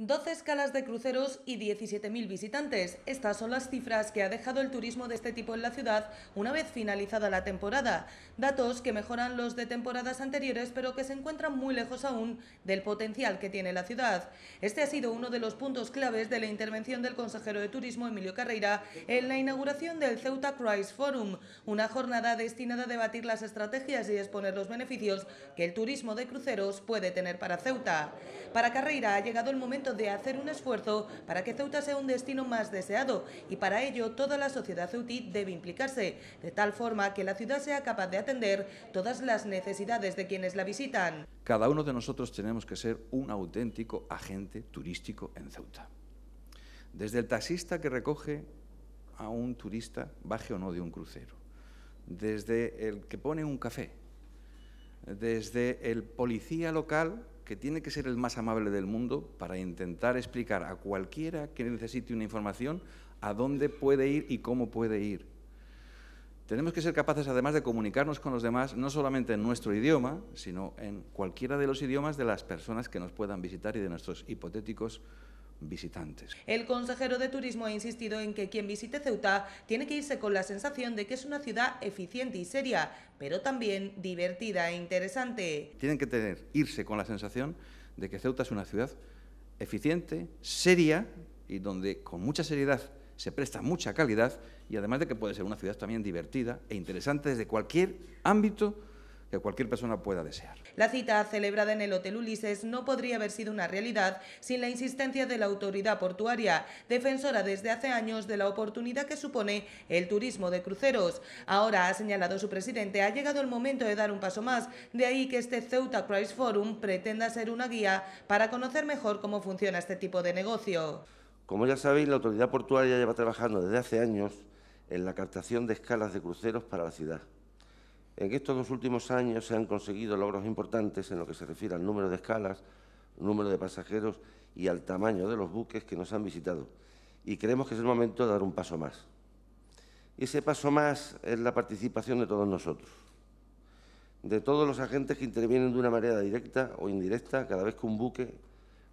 12 escalas de cruceros y 17.000 visitantes. Estas son las cifras que ha dejado el turismo de este tipo en la ciudad una vez finalizada la temporada. Datos que mejoran los de temporadas anteriores, pero que se encuentran muy lejos aún del potencial que tiene la ciudad. Este ha sido uno de los puntos claves de la intervención del consejero de Turismo, Emilio Carreira, en la inauguración del Ceuta Christ Forum, una jornada destinada a debatir las estrategias y exponer los beneficios que el turismo de cruceros puede tener para Ceuta. Para Carreira ha llegado el momento de hacer un esfuerzo para que Ceuta sea un destino más deseado y para ello toda la sociedad ceutí debe implicarse, de tal forma que la ciudad sea capaz de atender todas las necesidades de quienes la visitan. Cada uno de nosotros tenemos que ser un auténtico agente turístico en Ceuta. Desde el taxista que recoge a un turista, baje o no de un crucero, desde el que pone un café, desde el policía local que tiene que ser el más amable del mundo para intentar explicar a cualquiera que necesite una información a dónde puede ir y cómo puede ir. Tenemos que ser capaces, además, de comunicarnos con los demás, no solamente en nuestro idioma, sino en cualquiera de los idiomas de las personas que nos puedan visitar y de nuestros hipotéticos el consejero de Turismo ha insistido en que quien visite Ceuta tiene que irse con la sensación de que es una ciudad eficiente y seria, pero también divertida e interesante. Tienen que irse con la sensación de que Ceuta es una ciudad eficiente, seria y donde con mucha seriedad se presta mucha calidad y además de que puede ser una ciudad también divertida e interesante desde cualquier ámbito que cualquier persona pueda desear. La cita celebrada en el Hotel Ulises no podría haber sido una realidad sin la insistencia de la autoridad portuaria, defensora desde hace años de la oportunidad que supone el turismo de cruceros. Ahora, ha señalado su presidente, ha llegado el momento de dar un paso más, de ahí que este Ceuta Cruise Forum pretenda ser una guía para conocer mejor cómo funciona este tipo de negocio. Como ya sabéis, la autoridad portuaria lleva trabajando desde hace años en la captación de escalas de cruceros para la ciudad. En estos dos últimos años se han conseguido logros importantes en lo que se refiere al número de escalas, número de pasajeros y al tamaño de los buques que nos han visitado. Y creemos que es el momento de dar un paso más. Y Ese paso más es la participación de todos nosotros, de todos los agentes que intervienen de una manera directa o indirecta cada vez que un buque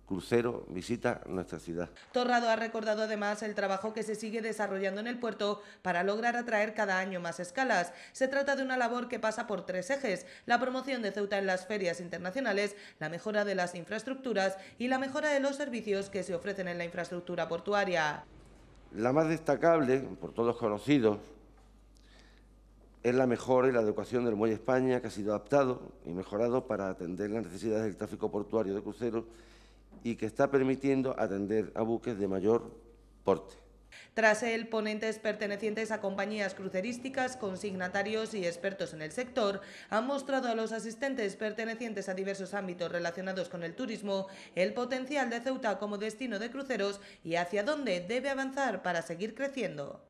crucero visita nuestra ciudad. Torrado ha recordado además el trabajo que se sigue desarrollando en el puerto para lograr atraer cada año más escalas. Se trata de una labor que pasa por tres ejes, la promoción de Ceuta en las ferias internacionales, la mejora de las infraestructuras y la mejora de los servicios que se ofrecen en la infraestructura portuaria. La más destacable, por todos conocidos, es la mejora y la adecuación del muelle España, que ha sido adaptado y mejorado para atender las necesidades del tráfico portuario de cruceros y que está permitiendo atender a buques de mayor porte. Tras él, ponentes pertenecientes a compañías crucerísticas, consignatarios y expertos en el sector han mostrado a los asistentes pertenecientes a diversos ámbitos relacionados con el turismo el potencial de Ceuta como destino de cruceros y hacia dónde debe avanzar para seguir creciendo.